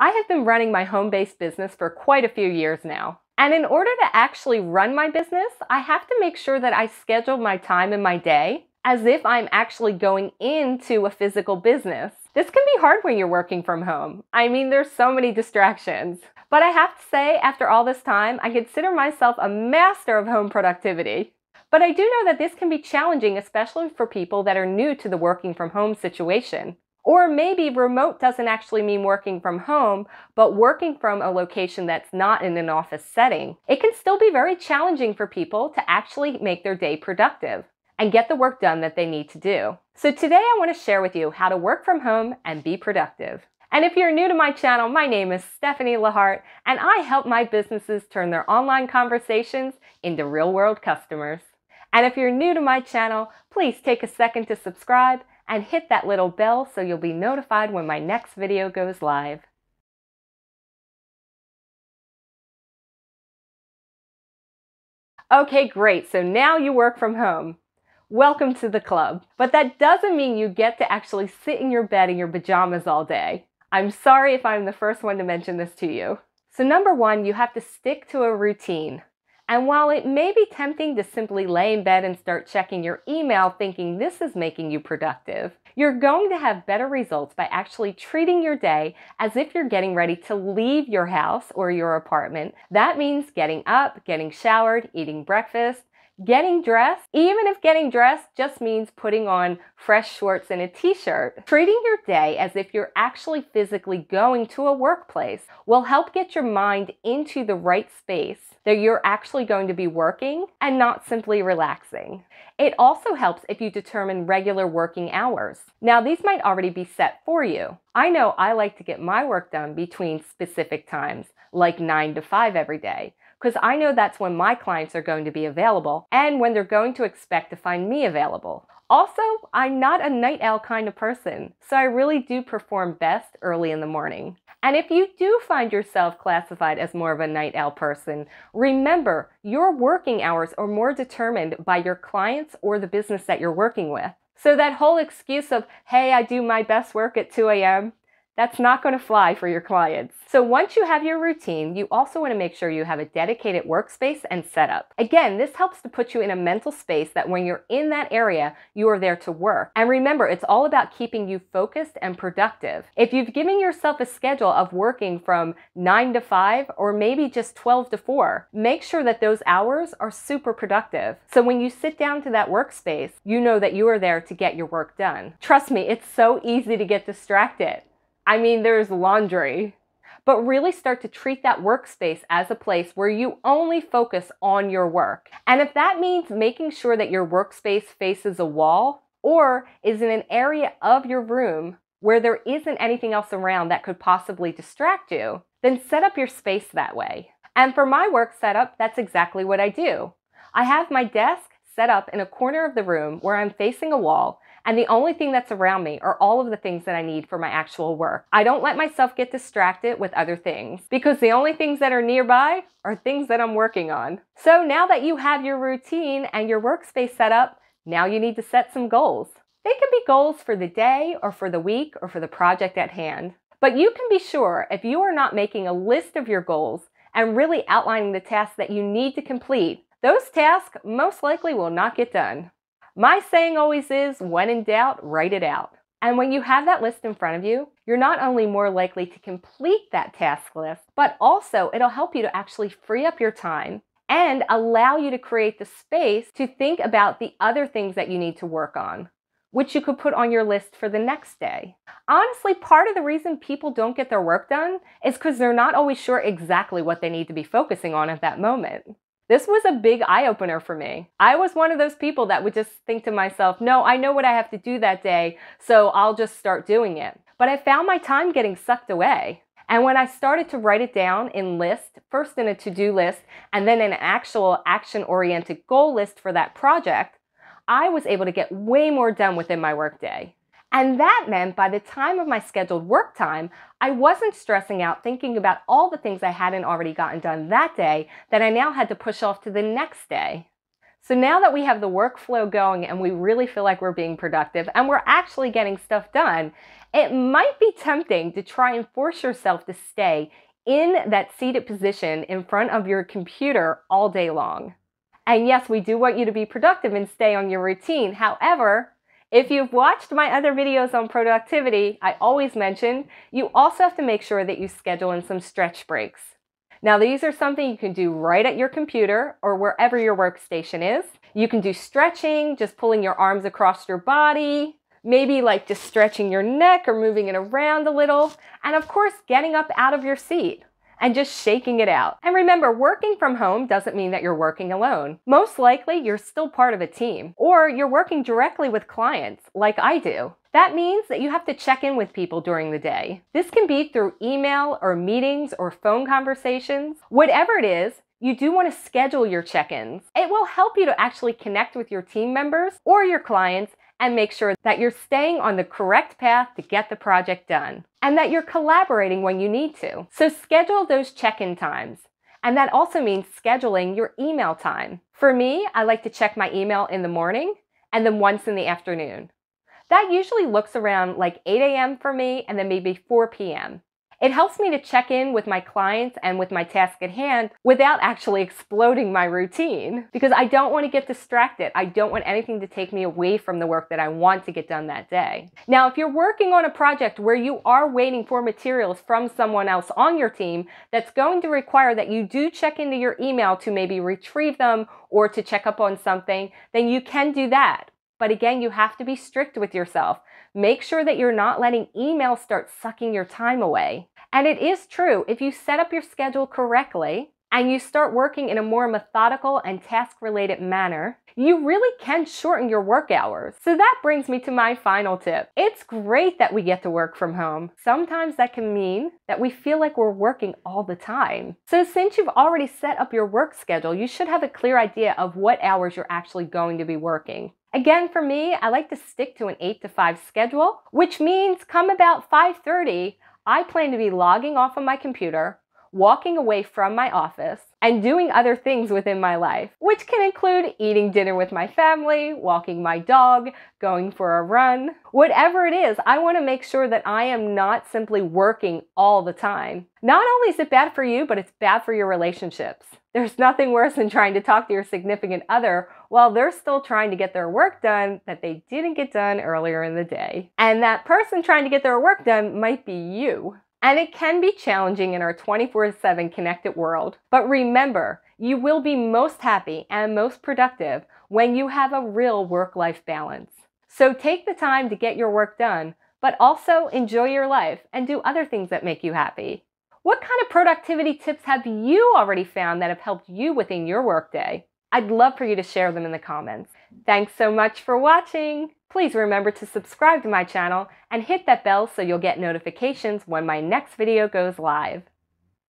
I have been running my home-based business for quite a few years now. And in order to actually run my business, I have to make sure that I schedule my time in my day as if I'm actually going into a physical business. This can be hard when you're working from home. I mean, there's so many distractions. But I have to say, after all this time, I consider myself a master of home productivity. But I do know that this can be challenging, especially for people that are new to the working from home situation. Or maybe remote doesn't actually mean working from home, but working from a location that's not in an office setting. It can still be very challenging for people to actually make their day productive and get the work done that they need to do. So today I want to share with you how to work from home and be productive. And if you're new to my channel, my name is Stephanie Lahart, and I help my businesses turn their online conversations into real world customers. And if you're new to my channel, please take a second to subscribe and hit that little bell so you'll be notified when my next video goes live. Okay, great, so now you work from home. Welcome to the club. But that doesn't mean you get to actually sit in your bed in your pajamas all day. I'm sorry if I'm the first one to mention this to you. So number one, you have to stick to a routine. And while it may be tempting to simply lay in bed and start checking your email thinking this is making you productive, you're going to have better results by actually treating your day as if you're getting ready to leave your house or your apartment. That means getting up, getting showered, eating breakfast, getting dressed, even if getting dressed just means putting on fresh shorts and a t shirt, treating your day as if you're actually physically going to a workplace will help get your mind into the right space that you're actually going to be working and not simply relaxing. It also helps if you determine regular working hours. Now, these might already be set for you. I know I like to get my work done between specific times, like 9 to 5 every day because I know that's when my clients are going to be available and when they're going to expect to find me available. Also, I'm not a night owl kind of person, so I really do perform best early in the morning. And if you do find yourself classified as more of a night owl person, remember your working hours are more determined by your clients or the business that you're working with. So that whole excuse of, hey, I do my best work at 2 a.m., that's not going to fly for your clients. So once you have your routine, you also want to make sure you have a dedicated workspace and setup. Again, this helps to put you in a mental space that when you're in that area, you are there to work. And remember, it's all about keeping you focused and productive. If you've given yourself a schedule of working from 9 to 5 or maybe just 12 to 4, make sure that those hours are super productive. So when you sit down to that workspace, you know that you are there to get your work done. Trust me, it's so easy to get distracted. I mean, there's laundry. But really start to treat that workspace as a place where you only focus on your work. And if that means making sure that your workspace faces a wall or is in an area of your room where there isn't anything else around that could possibly distract you, then set up your space that way. And for my work setup, that's exactly what I do. I have my desk set up in a corner of the room where I'm facing a wall and the only thing that's around me are all of the things that I need for my actual work. I don't let myself get distracted with other things because the only things that are nearby are things that I'm working on. So now that you have your routine and your workspace set up, now you need to set some goals. They can be goals for the day or for the week or for the project at hand. But you can be sure if you are not making a list of your goals and really outlining the tasks that you need to complete, those tasks most likely will not get done. My saying always is when in doubt, write it out. And when you have that list in front of you, you're not only more likely to complete that task list, but also it'll help you to actually free up your time and allow you to create the space to think about the other things that you need to work on, which you could put on your list for the next day. Honestly, part of the reason people don't get their work done is because they're not always sure exactly what they need to be focusing on at that moment. This was a big eye opener for me. I was one of those people that would just think to myself, no, I know what I have to do that day, so I'll just start doing it. But I found my time getting sucked away. And when I started to write it down in list, first in a to do list, and then an actual action oriented goal list for that project, I was able to get way more done within my workday. And that meant by the time of my scheduled work time, I wasn't stressing out thinking about all the things I hadn't already gotten done that day that I now had to push off to the next day. So now that we have the workflow going and we really feel like we're being productive and we're actually getting stuff done, it might be tempting to try and force yourself to stay in that seated position in front of your computer all day long. And yes, we do want you to be productive and stay on your routine. However, if you've watched my other videos on productivity, I always mention you also have to make sure that you schedule in some stretch breaks. Now, these are something you can do right at your computer or wherever your workstation is. You can do stretching, just pulling your arms across your body, maybe like just stretching your neck or moving it around a little, and of course, getting up out of your seat and just shaking it out. And remember, working from home doesn't mean that you're working alone. Most likely, you're still part of a team, or you're working directly with clients, like I do. That means that you have to check in with people during the day. This can be through email or meetings or phone conversations. Whatever it is, you do want to schedule your check ins. It will help you to actually connect with your team members or your clients and make sure that you're staying on the correct path to get the project done and that you're collaborating when you need to. So schedule those check-in times. And that also means scheduling your email time. For me, I like to check my email in the morning and then once in the afternoon. That usually looks around like 8 a.m. for me and then maybe 4 p.m. It helps me to check in with my clients and with my task at hand without actually exploding my routine because I don't want to get distracted. I don't want anything to take me away from the work that I want to get done that day. Now, if you're working on a project where you are waiting for materials from someone else on your team, that's going to require that you do check into your email to maybe retrieve them or to check up on something, then you can do that. But again, you have to be strict with yourself. Make sure that you're not letting email start sucking your time away. And it is true, if you set up your schedule correctly and you start working in a more methodical and task related manner, you really can shorten your work hours. So that brings me to my final tip. It's great that we get to work from home. Sometimes that can mean that we feel like we're working all the time. So since you've already set up your work schedule, you should have a clear idea of what hours you're actually going to be working. Again, for me, I like to stick to an 8 to 5 schedule, which means come about 5.30, I plan to be logging off of my computer, walking away from my office, and doing other things within my life, which can include eating dinner with my family, walking my dog, going for a run. Whatever it is, I want to make sure that I am not simply working all the time. Not only is it bad for you, but it's bad for your relationships. There's nothing worse than trying to talk to your significant other while they're still trying to get their work done that they didn't get done earlier in the day. And that person trying to get their work done might be you. And it can be challenging in our 24 7 connected world. But remember, you will be most happy and most productive when you have a real work life balance. So take the time to get your work done, but also enjoy your life and do other things that make you happy. What kind of productivity tips have you already found that have helped you within your workday? I'd love for you to share them in the comments. Thanks so much for watching! Please remember to subscribe to my channel and hit that bell so you'll get notifications when my next video goes live.